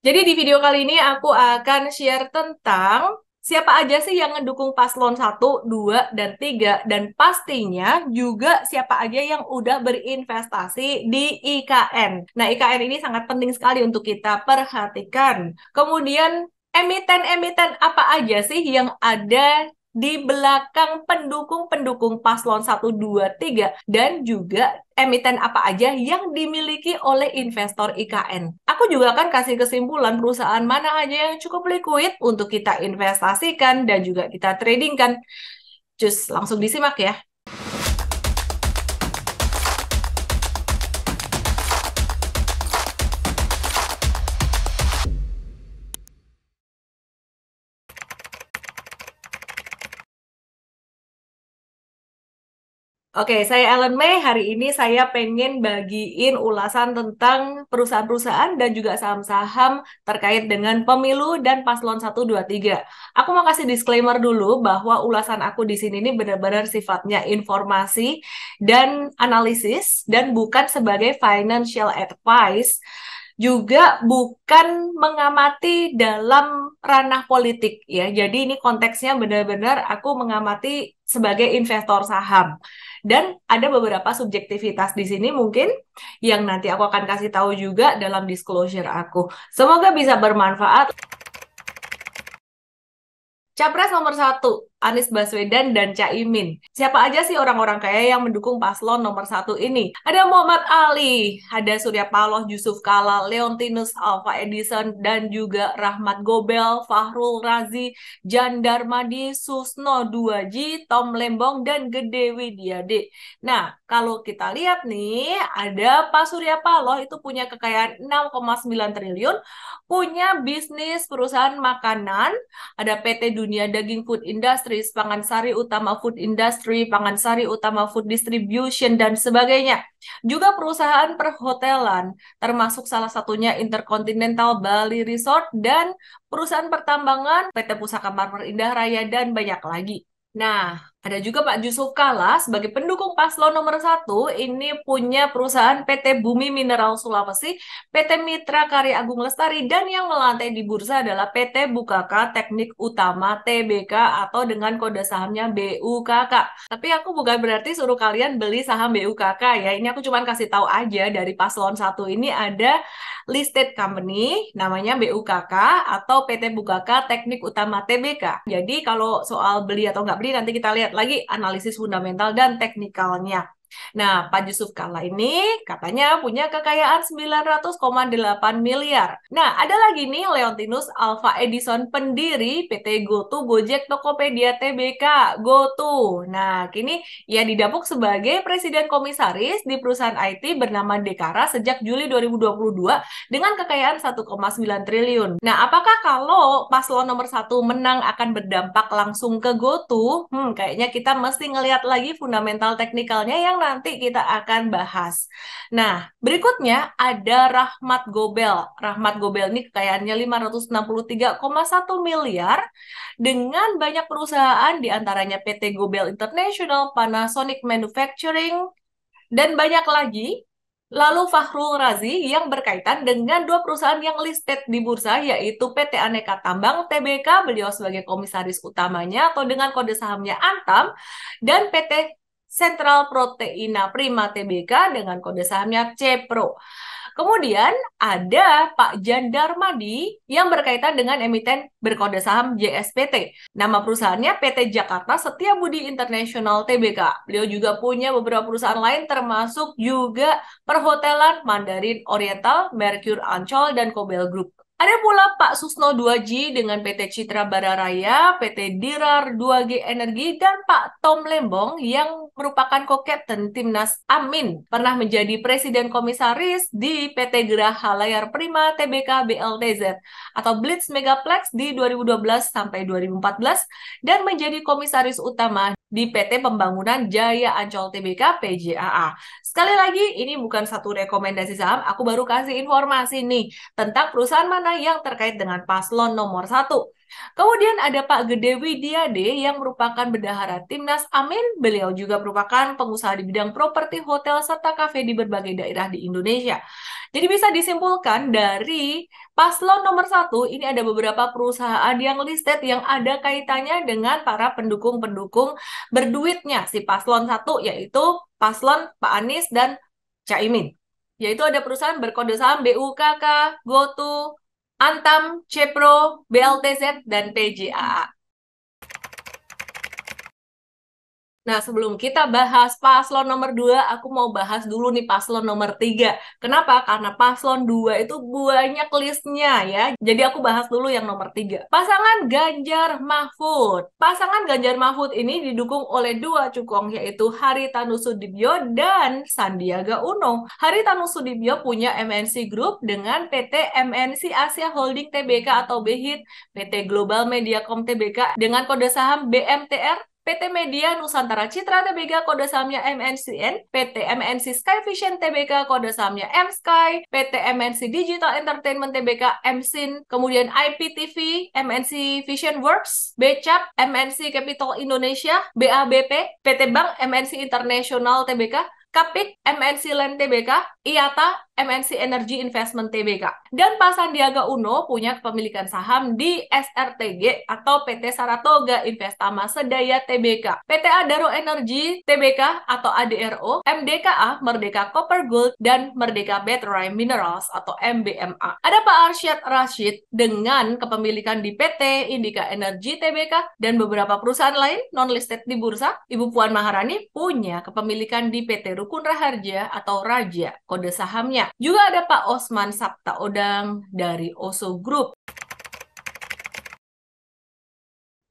Jadi di video kali ini aku akan share tentang siapa aja sih yang mendukung paslon 1, 2, dan 3 dan pastinya juga siapa aja yang udah berinvestasi di IKN. Nah, IKN ini sangat penting sekali untuk kita perhatikan. Kemudian emiten-emiten apa aja sih yang ada di belakang pendukung-pendukung paslon 1, 2, 3, dan juga emiten apa aja yang dimiliki oleh investor IKN. Aku juga akan kasih kesimpulan perusahaan mana aja yang cukup likuid untuk kita investasikan dan juga kita tradingkan. Cus, langsung disimak ya. Oke, saya Ellen May. Hari ini saya pengen bagiin ulasan tentang perusahaan-perusahaan dan juga saham-saham terkait dengan pemilu dan paslon 123. tiga. Aku mau kasih disclaimer dulu bahwa ulasan aku di sini ini benar-benar sifatnya informasi dan analisis dan bukan sebagai financial advice juga bukan mengamati dalam ranah politik ya. Jadi ini konteksnya benar-benar aku mengamati sebagai investor saham. Dan ada beberapa subjektivitas di sini mungkin yang nanti aku akan kasih tahu juga dalam disclosure aku. Semoga bisa bermanfaat. Capres nomor satu, Anies Baswedan dan Caimin. Siapa aja sih orang-orang kaya yang mendukung paslon nomor satu ini? Ada Muhammad Ali, ada Surya Paloh, Yusuf Kala, Leontinus Alva Edison, dan juga Rahmat Gobel, Fahrul Razi, Jan Darmadi, Susno 2G, Tom Lembong, dan Gede Widiade. Nah, kalau kita lihat nih, ada Pak Surya Paloh itu punya kekayaan 6,9 triliun, punya bisnis perusahaan makanan, ada PT Dunia Daging Food Industry, Industries, sari Utama Food Industry, pangan sari Utama Food Distribution, dan sebagainya. Juga perusahaan perhotelan, termasuk salah satunya Intercontinental Bali Resort dan perusahaan pertambangan PT Pusaka Marmer Indah Raya dan banyak lagi. Nah, ada juga Pak Yusuf Kala sebagai pendukung paslon nomor satu ini punya perusahaan PT Bumi Mineral Sulawesi, PT Mitra Karya Agung Lestari, dan yang melantai di bursa adalah PT Bukaka Teknik Utama TBK atau dengan kode sahamnya BUKK. Tapi aku bukan berarti suruh kalian beli saham BUKK ya, ini aku cuma kasih tahu aja dari paslon satu ini ada listed company namanya BUKK atau PT Bukaka Teknik Utama TBK. Jadi kalau soal beli atau nggak beli nanti kita lihat lihat lagi analisis fundamental dan teknikalnya. Nah, Pak Yusuf Kala ini katanya punya kekayaan 900,8 miliar. Nah, ada lagi nih Leontinus Alpha Edison pendiri PT GoTo Gojek Tokopedia TBK GoTo. Nah, kini ia didapuk sebagai presiden komisaris di perusahaan IT bernama Dekara sejak Juli 2022 dengan kekayaan 1,9 triliun. Nah, apakah kalau paslon nomor satu menang akan berdampak langsung ke GoTo? Hmm, kayaknya kita mesti ngelihat lagi fundamental teknikalnya yang nanti kita akan bahas. Nah, berikutnya ada Rahmat Gobel. Rahmat Gobel ini kekayaannya 563,1 miliar dengan banyak perusahaan di antaranya PT Gobel International, Panasonic Manufacturing, dan banyak lagi Lalu Fahrul Razi yang berkaitan dengan dua perusahaan yang listed di bursa yaitu PT Aneka Tambang TBK beliau sebagai komisaris utamanya atau dengan kode sahamnya Antam dan PT Central Proteina Prima Tbk dengan kode sahamnya CPRO. Kemudian ada Pak Jan Darmadi yang berkaitan dengan emiten berkode saham JSPT. Nama perusahaannya PT Jakarta Setia Budi International Tbk. Beliau juga punya beberapa perusahaan lain termasuk juga perhotelan Mandarin Oriental, Mercure Ancol, dan Kobel Group. Ada pula Pak Susno 2G dengan PT Citra Bararaya, PT Dirar 2G Energi, dan Pak Tom Lembong yang merupakan kokapten Timnas Amin. Pernah menjadi Presiden Komisaris di PT Geraha Layar Prima TBK BLTZ atau Blitz Megaplex di 2012 sampai 2014 dan menjadi Komisaris Utama di PT Pembangunan Jaya Ancol Tbk PJAA. Sekali lagi, ini bukan satu rekomendasi saham, aku baru kasih informasi nih tentang perusahaan mana yang terkait dengan paslon nomor satu. Kemudian ada Pak Gede Widiade yang merupakan bendahara Timnas Amin. Beliau juga merupakan pengusaha di bidang properti, hotel, serta kafe di berbagai daerah di Indonesia. Jadi bisa disimpulkan dari paslon nomor satu, ini ada beberapa perusahaan yang listed yang ada kaitannya dengan para pendukung-pendukung berduitnya si paslon satu, yaitu paslon Pak Anies dan Caimin. Yaitu ada perusahaan berkode saham BUKK, GoTo, Antam, Cepro, BLTZ, dan PJAA. Nah, sebelum kita bahas paslon nomor 2, aku mau bahas dulu nih paslon nomor 3. Kenapa? Karena paslon 2 itu banyak listnya ya. Jadi aku bahas dulu yang nomor 3. Pasangan Ganjar Mahfud. Pasangan Ganjar Mahfud ini didukung oleh dua cukong yaitu Hari Tanu Sudibyo dan Sandiaga Uno. Hari Tanu Sudibyo punya MNC Group dengan PT MNC Asia Holding Tbk atau BHIT, PT Global Mediacom Tbk dengan kode saham BMTR PT Media Nusantara Citra Tbk kode sahamnya MNCN, PT MNC Skyvision Tbk kode sahamnya M Sky, PT MNC Digital Entertainment Tbk MSIN, kemudian IPTV, MNC Vision Works, BCAP, MNC Capital Indonesia, BABP, PT Bank MNC International Tbk, Kapik MNC Land TBK, IATA MNC Energy Investment TBK. Dan Pak Sandiaga Uno punya kepemilikan saham di SRTG atau PT Saratoga Investama Sedaya TBK, PT Adaro Energy TBK atau ADRO, MDKA Merdeka Copper Gold, dan Merdeka Battery Minerals atau MBMA. Ada Pak Arsyad Rashid dengan kepemilikan di PT Indika Energy TBK dan beberapa perusahaan lain non-listed di bursa. Ibu Puan Maharani punya kepemilikan di PT Dukun Raharja atau Raja, kode sahamnya. Juga ada Pak Osman Sabta Odang dari Oso Group.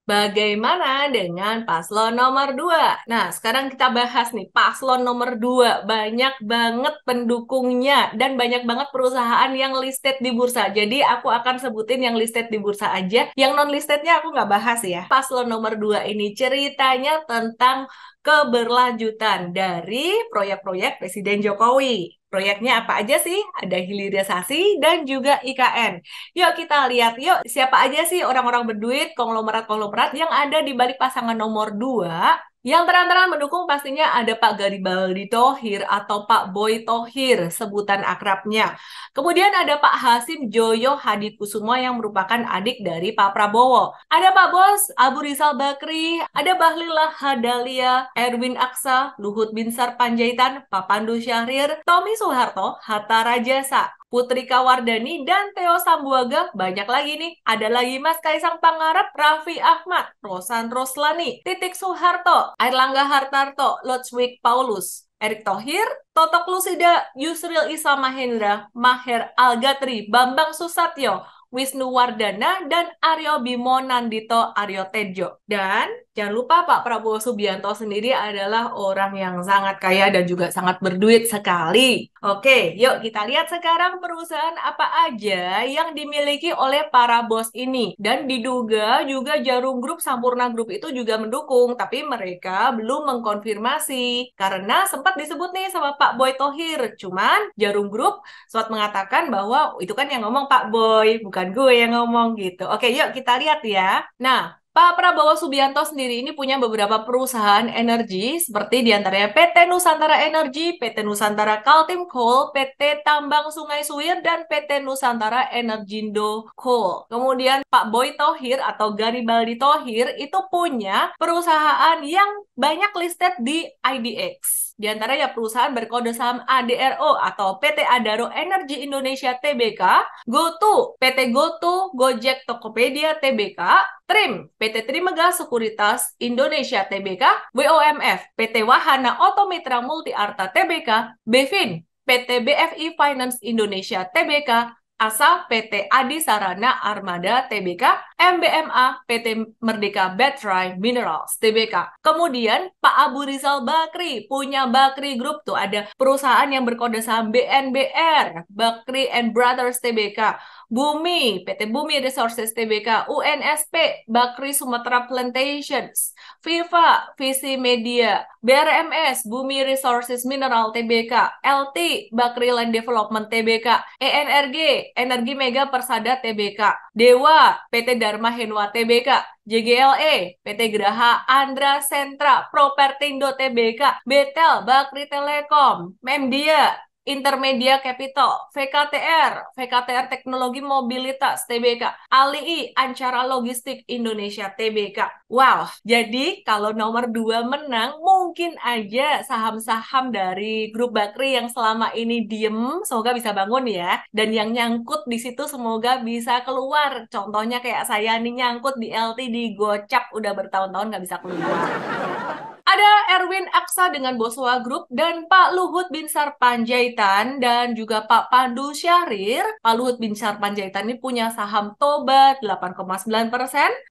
Bagaimana dengan paslon nomor 2? Nah, sekarang kita bahas nih paslon nomor 2. Banyak banget pendukungnya dan banyak banget perusahaan yang listed di bursa. Jadi aku akan sebutin yang listed di bursa aja. Yang non listednya aku nggak bahas ya. Paslon nomor 2 ini ceritanya tentang keberlanjutan dari proyek-proyek Presiden Jokowi. Proyeknya apa aja sih? Ada hilirisasi dan juga IKN. Yuk kita lihat, yuk siapa aja sih orang-orang berduit, konglomerat-konglomerat yang ada di balik pasangan nomor 2 yang terang-terang mendukung pastinya ada Pak Garibaldi Tohir atau Pak Boy Tohir, sebutan akrabnya. Kemudian ada Pak Hasim Joyo Hadikusumo yang merupakan adik dari Pak Prabowo. Ada Pak Bos Abu Rizal Bakri, ada Bahlilah Hadalia, Erwin Aksa, Luhut Binsar Panjaitan, Pak Pandu Syahrir, Tommy Soeharto, Hatta Rajasa, Putri Kawardani, dan Theo Sambuaga. Banyak lagi nih, ada lagi Mas Kaisang Pangarep, Raffi Ahmad, Rosan Roslani, Titik Soeharto, Airlangga Hartarto, Lodzwick Paulus. Erick Thohir, Toto Lusida, Yusril Isa Mahendra, Maher Algatri, Bambang Susatyo, Wisnu Wardana, dan Aryo Bimo Nandito Aryo Tejo. Dan Jangan lupa Pak Prabowo Subianto sendiri adalah orang yang sangat kaya dan juga sangat berduit sekali. Oke, yuk kita lihat sekarang perusahaan apa aja yang dimiliki oleh para bos ini. Dan diduga juga Jarum grup Sampurna Group itu juga mendukung, tapi mereka belum mengkonfirmasi. Karena sempat disebut nih sama Pak Boy Tohir, cuman Jarum grup sempat mengatakan bahwa itu kan yang ngomong Pak Boy, bukan gue yang ngomong gitu. Oke, yuk kita lihat ya. Nah, Pak Prabowo Subianto sendiri ini punya beberapa perusahaan energi seperti diantaranya PT Nusantara Energi, PT Nusantara Kaltim Coal, PT Tambang Sungai Suir, dan PT Nusantara Energindo Coal. Kemudian Pak Boy Tohir atau Garibaldi Tohir itu punya perusahaan yang banyak listed di IDX. Di antaranya perusahaan berkode saham ADRO atau PT Adaro Energy Indonesia Tbk, GoTo, PT GoTo, Gojek Tokopedia Tbk, TRIM, PT Trimega Sekuritas Indonesia Tbk, WOMF, PT Wahana Otomitra Multiarta Tbk, Bevin PT BFI Finance Indonesia Tbk, asal PT Adi Sarana Armada TBK, MBMA PT Merdeka Baterai Minerals TBK. Kemudian Pak Abu Rizal Bakri punya Bakri Group tuh ada perusahaan yang berkode saham BNBR, Bakri and Brothers TBK. Bumi, PT Bumi Resources TBK, UNSP, Bakri Sumatera Plantations, Viva, Visi Media, BRMS, Bumi Resources Mineral TBK, LT, Bakri Land Development TBK, ENRG, Energi Mega Persada TBK, Dewa PT Dharma Henwa TBK, JGLE, PT Geraha Andra Sentra, Propertindo TBK, Betel Bakri Telekom, Memdia, Intermedia Capital, VKTR, VKTR Teknologi Mobilitas TBK, ALII Ancara Logistik Indonesia TBK. Wow, jadi kalau nomor dua menang mungkin aja saham-saham dari grup Bakri yang selama ini diem semoga bisa bangun ya dan yang nyangkut di situ semoga bisa keluar. Contohnya kayak saya nih nyangkut di LT di Gocap udah bertahun-tahun nggak bisa keluar. Ada Erwin Aksa dengan Boswa Group dan Pak Luhut Binsar Panjaitan dan juga Pak Pandu Syahrir. Pak Luhut Binsar Panjaitan ini punya saham Toba 8,9%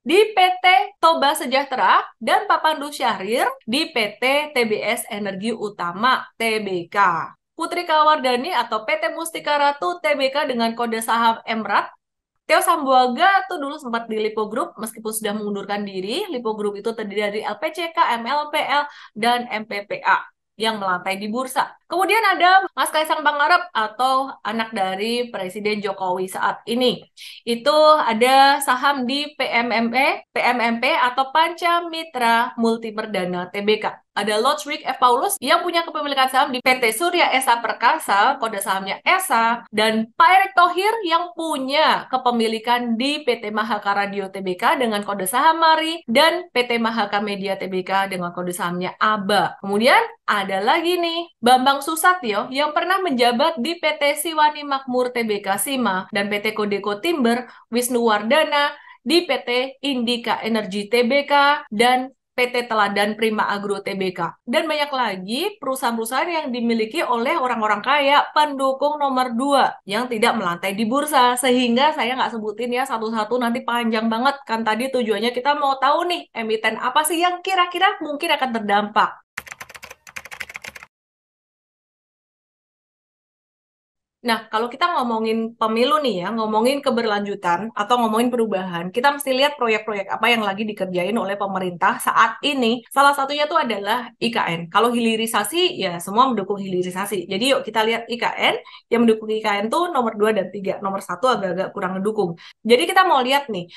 di PT Toba Sejahtera dan Pak Pandu Syahrir di PT TBS Energi Utama TBK. Putri Kawardani atau PT Mustika Ratu TBK dengan kode saham Emrat teo Sambuaga tuh dulu sempat di Lipo Group meskipun sudah mengundurkan diri. Lipo Group itu terdiri dari LPCK, MLPL, dan MPPA yang melantai di bursa. Kemudian ada Mas Kaisang Pangarep atau anak dari Presiden Jokowi saat ini. Itu ada saham di PMMP, PMMP e, atau Panca Mitra Multiperdana TBK ada Lodwig F. Paulus yang punya kepemilikan saham di PT Surya Esa Perkasa, kode sahamnya ESA, dan Pak Erick Thohir yang punya kepemilikan di PT Mahaka Radio TBK dengan kode saham Mari dan PT Mahaka Media TBK dengan kode sahamnya ABA. Kemudian ada lagi nih, Bambang Susatyo yang pernah menjabat di PT Siwani Makmur TBK Sima dan PT Kodeko Timber Wisnu Wardana di PT Indika Energi TBK dan PT Teladan Prima Agro Tbk, dan banyak lagi perusahaan-perusahaan yang dimiliki oleh orang-orang kaya pendukung nomor 2 yang tidak melantai di bursa. Sehingga saya nggak sebutin ya satu-satu nanti panjang banget. Kan tadi tujuannya kita mau tahu nih emiten apa sih yang kira-kira mungkin akan terdampak. Nah, kalau kita ngomongin pemilu nih ya, ngomongin keberlanjutan atau ngomongin perubahan, kita mesti lihat proyek-proyek apa yang lagi dikerjain oleh pemerintah saat ini. Salah satunya tuh adalah IKN. Kalau hilirisasi, ya semua mendukung hilirisasi. Jadi yuk kita lihat IKN, yang mendukung IKN tuh nomor 2 dan 3. Nomor satu agak-agak kurang mendukung. Jadi kita mau lihat nih,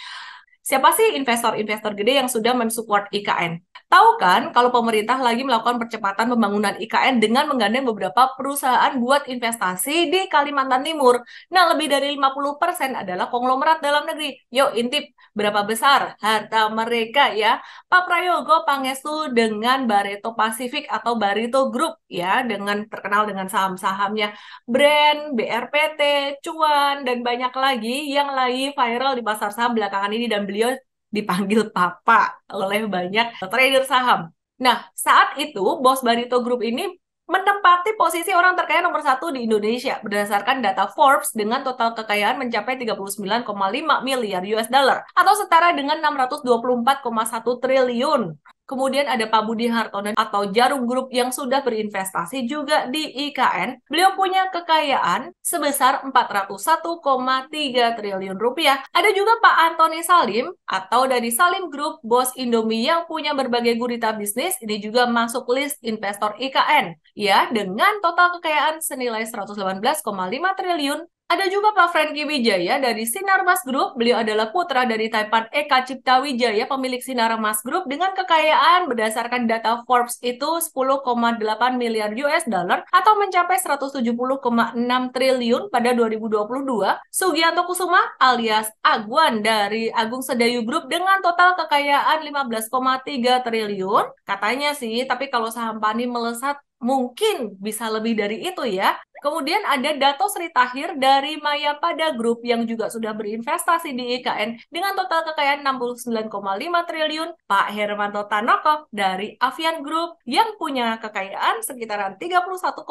Siapa sih investor-investor gede yang sudah mensupport IKN? Tahu kan kalau pemerintah lagi melakukan percepatan pembangunan IKN dengan menggandeng beberapa perusahaan buat investasi di Kalimantan Timur. Nah, lebih dari 50% adalah konglomerat dalam negeri. Yuk, intip berapa besar harta mereka ya? Pak Prayogo Pangestu dengan Barito Pacific atau Barito Group ya, dengan terkenal dengan saham-sahamnya brand, BRPT, cuan, dan banyak lagi yang lagi viral di pasar saham belakangan ini dan beliau dipanggil papa oleh banyak trader saham. Nah, saat itu bos Barito Group ini menempati posisi orang terkaya nomor satu di Indonesia berdasarkan data Forbes dengan total kekayaan mencapai 39,5 miliar US dollar atau setara dengan 624,1 triliun Kemudian ada Pak Budi Hartono atau Jarum Group yang sudah berinvestasi juga di IKN. Beliau punya kekayaan sebesar 401,3 triliun rupiah. Ada juga Pak Antoni Salim atau dari Salim Group, bos Indomie yang punya berbagai gurita bisnis, ini juga masuk list investor IKN. Ya, dengan total kekayaan senilai 118,5 triliun ada juga Pak Franky Wijaya dari Sinar Mas Group. Beliau adalah putra dari Taipan Eka Cipta Wijaya, pemilik Sinar Mas Group dengan kekayaan berdasarkan data Forbes itu 10,8 miliar US dollar atau mencapai 170,6 triliun pada 2022. Sugianto Kusuma alias Aguan dari Agung Sedayu Group dengan total kekayaan 15,3 triliun. Katanya sih, tapi kalau saham Pani melesat mungkin bisa lebih dari itu ya. Kemudian ada Dato Sri Tahir dari Maya Pada Group yang juga sudah berinvestasi di IKN dengan total kekayaan 69,5 triliun. Pak Hermanto Tanoko dari Avian Group yang punya kekayaan sekitaran 31,6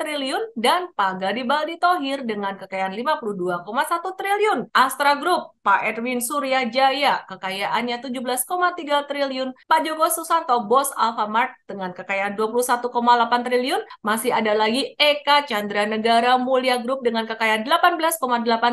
triliun dan Pak Gadi Baldi Tohir dengan kekayaan 52,1 triliun. Astra Group, Pak Edwin Surya Jaya, kekayaannya 17,3 triliun. Pak Joko Susanto, bos Alfamart dengan kekayaan 21,8 triliun. Masih ada lagi Eka Chandra Negara Mulia Group dengan kekayaan 18,8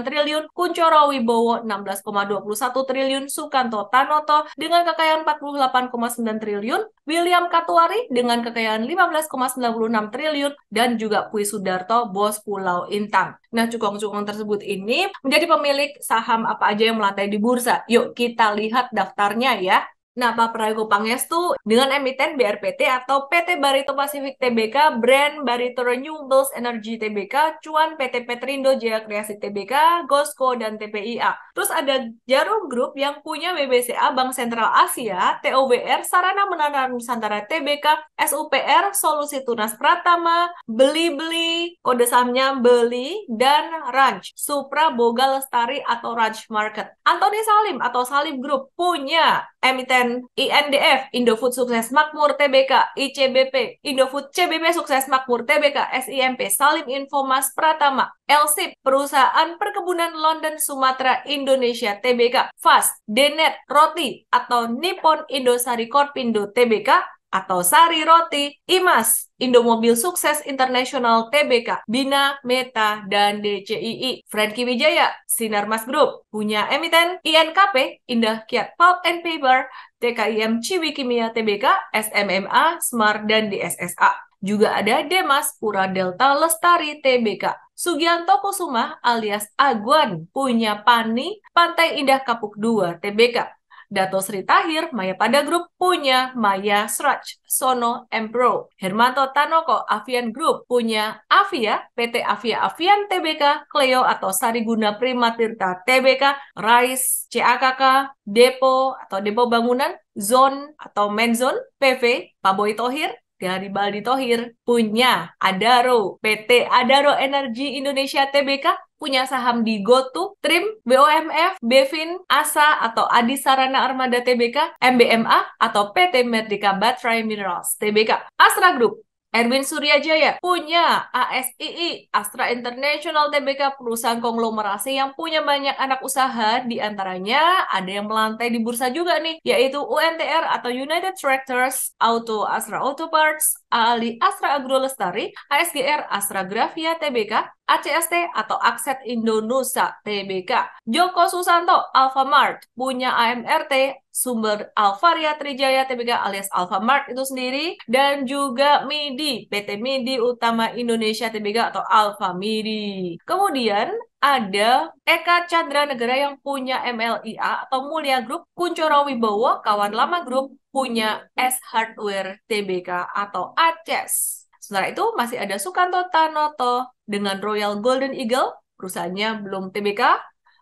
triliun, Kuncoro Wibowo 16,21 triliun, Sukanto Tanoto dengan kekayaan 48,9 triliun, William Katuari dengan kekayaan 15,96 triliun, dan juga Pui Sudarto, bos Pulau Intan. Nah, cukong-cukong tersebut ini menjadi pemilik saham apa aja yang melantai di bursa. Yuk kita lihat daftarnya ya. Nah, Pak Prayogo Pangestu dengan emiten BRPT atau PT Barito Pacific Tbk, brand Barito Renewables Energy Tbk, cuan PT Petrindo Jaya Kreasi Tbk, Gosco, dan TPIA. Terus ada Jarum Group yang punya BBCA Bank Sentral Asia, TOBR, Sarana Menanam Nusantara Tbk, SUPR, Solusi Tunas Pratama, Beli-Beli, kode sahamnya Beli, dan Ranch, Supra Boga Lestari atau Ranch Market. Anthony Salim atau Salim Group punya emiten INDF, Indofood Sukses Makmur TBK, ICBP, Indofood CBP Sukses Makmur TBK, SIMP Salim Infomas Pratama, LSIP, Perusahaan Perkebunan London Sumatera Indonesia TBK, FAS, DENET, ROTI, atau Nippon Indosari Korpindo TBK, atau Sari Roti, IMAS, Indomobil Sukses Internasional TBK, Bina, Meta, dan DCII. Frankie Wijaya, Sinarmas Group, punya emiten INKP, Indah Kiat Pulp and Paper, TKIM Ciwi Kimia TBK, SMMA, Smart, dan DSSA. Juga ada Demas Pura Delta Lestari TBK, Sugianto Kusuma alias Aguan punya Pani Pantai Indah Kapuk 2 TBK. Dato Sri Tahir, Maya Pada Group punya Maya Sraj, Sono Pro. Hermanto Tanoko Avian Group punya Avia, PT Avia Avian TBK, Cleo atau Sariguna Prima Tirta TBK, Rais CAKK, Depo atau Depo Bangunan, Zone atau Menzon, PV, Pak Boy Tohir, Baldi Tohir punya Adaro, PT Adaro Energy Indonesia Tbk punya saham di GoTo, Trim, BOMF, Bevin, ASA atau Adi Sarana Armada Tbk, MBMA atau PT Merdeka Baterai Minerals Tbk, Astra Group Erwin Suryajaya punya ASII, Astra International Tbk, perusahaan konglomerasi yang punya banyak anak usaha, diantaranya ada yang melantai di bursa juga nih, yaitu UNTR atau United Tractors, Auto Astra Auto Parts, Ali Astra Agro Lestari, ASGR Astra Grafia TBK, ACST atau Akset Indonesia TBK. Joko Susanto Alfamart punya AMRT sumber Alvaria Trijaya TBK alias Alfamart itu sendiri dan juga MIDI PT MIDI Utama Indonesia TBK atau Alfa MIDI. Kemudian ada Eka Chandra Negara yang punya MLIA atau Mulia Group, Kuncoro Wibowo, kawan lama grup, punya S Hardware TBK atau ACES. Sementara itu masih ada Sukanto Tanoto dengan Royal Golden Eagle, perusahaannya belum TBK,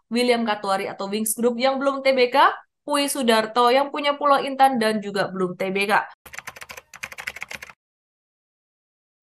William Katuari atau Wings Group yang belum TBK, Pui Sudarto yang punya Pulau Intan dan juga belum TBK.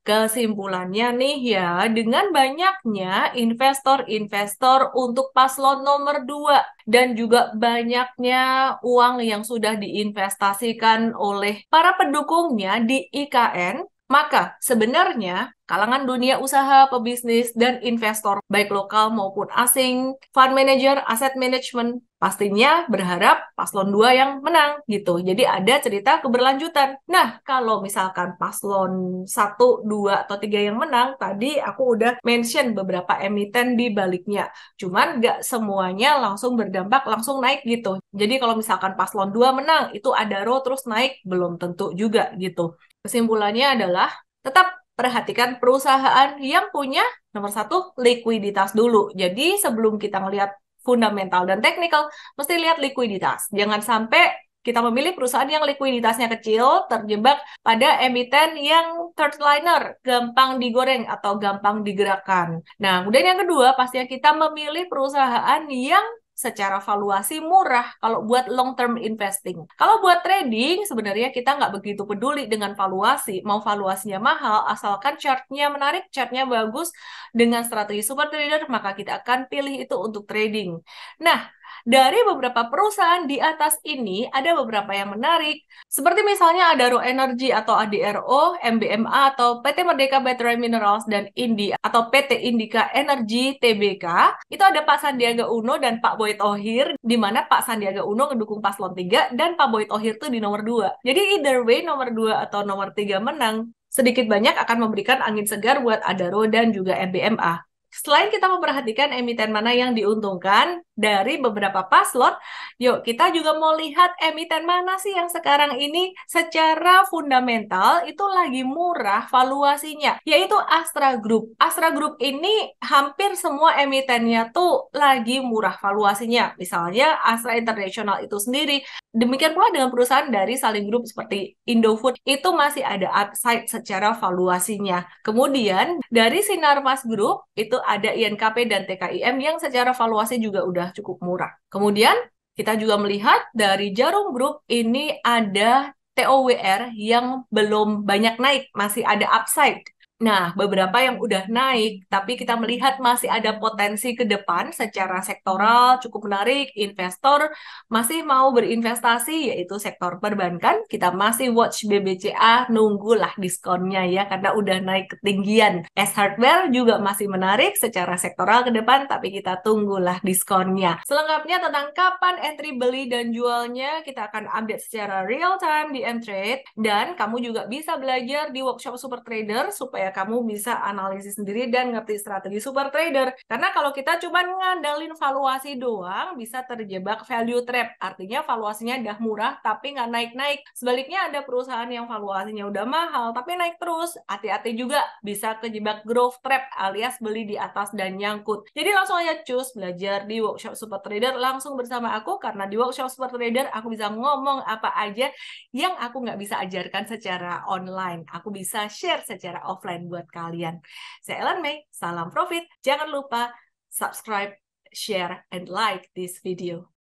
Kesimpulannya nih ya, dengan banyaknya investor-investor untuk paslon nomor 2 dan juga banyaknya uang yang sudah diinvestasikan oleh para pendukungnya di IKN, maka sebenarnya kalangan dunia usaha, pebisnis, dan investor baik lokal maupun asing, fund manager, asset management pastinya berharap paslon 2 yang menang gitu. Jadi ada cerita keberlanjutan. Nah, kalau misalkan paslon 1, 2, atau 3 yang menang, tadi aku udah mention beberapa emiten di baliknya. Cuman nggak semuanya langsung berdampak langsung naik gitu. Jadi kalau misalkan paslon 2 menang, itu ada row terus naik, belum tentu juga gitu. Kesimpulannya adalah tetap perhatikan perusahaan yang punya nomor satu likuiditas dulu. Jadi sebelum kita melihat fundamental dan teknikal, mesti lihat likuiditas. Jangan sampai kita memilih perusahaan yang likuiditasnya kecil, terjebak pada emiten yang third liner, gampang digoreng atau gampang digerakkan. Nah, kemudian yang kedua, pastinya kita memilih perusahaan yang secara valuasi murah kalau buat long term investing. Kalau buat trading sebenarnya kita nggak begitu peduli dengan valuasi, mau valuasinya mahal asalkan chartnya menarik, chartnya bagus dengan strategi super trader maka kita akan pilih itu untuk trading. Nah dari beberapa perusahaan di atas ini, ada beberapa yang menarik, seperti misalnya Adaro Energy atau ADRO, MBMA atau PT Merdeka Battery Minerals dan Indi atau PT Indika Energy TBK. Itu ada Pak Sandiaga Uno dan Pak Boy Tohir, di mana Pak Sandiaga Uno mendukung paslon 3 dan Pak Boy Tohir itu di nomor 2. Jadi either way nomor 2 atau nomor 3 menang, sedikit banyak akan memberikan angin segar buat Adaro dan juga MBMA. Selain kita memperhatikan emiten mana yang diuntungkan, dari beberapa paslon. Yuk, kita juga mau lihat emiten mana sih yang sekarang ini secara fundamental itu lagi murah valuasinya, yaitu Astra Group. Astra Group ini hampir semua emitennya tuh lagi murah valuasinya. Misalnya Astra International itu sendiri. Demikian pula dengan perusahaan dari Saling grup seperti Indofood itu masih ada upside secara valuasinya. Kemudian dari Sinarmas Group itu ada INKP dan TKIM yang secara valuasi juga udah sudah cukup murah. Kemudian kita juga melihat dari Jarum Group ini ada TOWR yang belum banyak naik, masih ada upside Nah, beberapa yang udah naik, tapi kita melihat masih ada potensi ke depan secara sektoral cukup menarik. Investor masih mau berinvestasi, yaitu sektor perbankan. Kita masih watch BBCA, nunggulah diskonnya ya, karena udah naik ketinggian. S Hardware juga masih menarik secara sektoral ke depan, tapi kita tunggulah diskonnya. Selengkapnya tentang kapan entry beli dan jualnya, kita akan update secara real time di M Trade. Dan kamu juga bisa belajar di workshop Super Trader supaya supaya kamu bisa analisis sendiri dan ngerti strategi super trader. Karena kalau kita cuma ngandalin valuasi doang bisa terjebak value trap. Artinya valuasinya udah murah tapi nggak naik-naik. Sebaliknya ada perusahaan yang valuasinya udah mahal tapi naik terus. Hati-hati juga bisa kejebak growth trap alias beli di atas dan nyangkut. Jadi langsung aja cus belajar di workshop super trader langsung bersama aku karena di workshop super trader aku bisa ngomong apa aja yang aku nggak bisa ajarkan secara online. Aku bisa share secara offline lain buat kalian. Saya Ellen May, salam profit. Jangan lupa subscribe, share, and like this video.